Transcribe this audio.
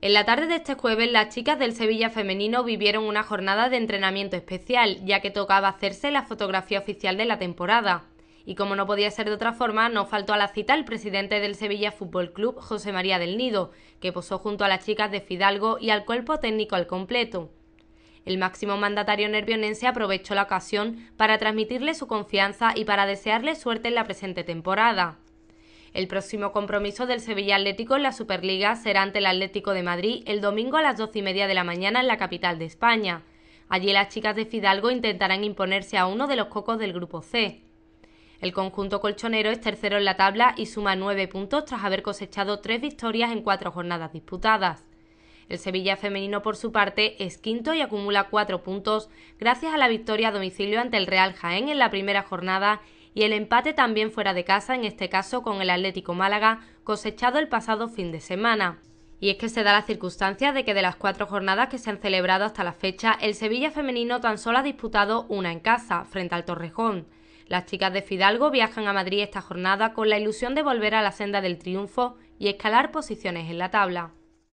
En la tarde de este jueves, las chicas del Sevilla Femenino vivieron una jornada de entrenamiento especial, ya que tocaba hacerse la fotografía oficial de la temporada. Y como no podía ser de otra forma, no faltó a la cita el presidente del Sevilla Fútbol Club, José María del Nido, que posó junto a las chicas de Fidalgo y al cuerpo técnico al completo. El máximo mandatario nervionense aprovechó la ocasión para transmitirle su confianza y para desearle suerte en la presente temporada. El próximo compromiso del Sevilla Atlético en la Superliga será ante el Atlético de Madrid el domingo a las doce y media de la mañana en la capital de España. Allí las chicas de Fidalgo intentarán imponerse a uno de los cocos del grupo C. El conjunto colchonero es tercero en la tabla y suma nueve puntos tras haber cosechado tres victorias en cuatro jornadas disputadas. El Sevilla femenino, por su parte, es quinto y acumula cuatro puntos gracias a la victoria a domicilio ante el Real Jaén en la primera jornada y el empate también fuera de casa, en este caso con el Atlético Málaga, cosechado el pasado fin de semana. Y es que se da la circunstancia de que de las cuatro jornadas que se han celebrado hasta la fecha, el Sevilla femenino tan solo ha disputado una en casa, frente al Torrejón. Las chicas de Fidalgo viajan a Madrid esta jornada con la ilusión de volver a la senda del triunfo y escalar posiciones en la tabla.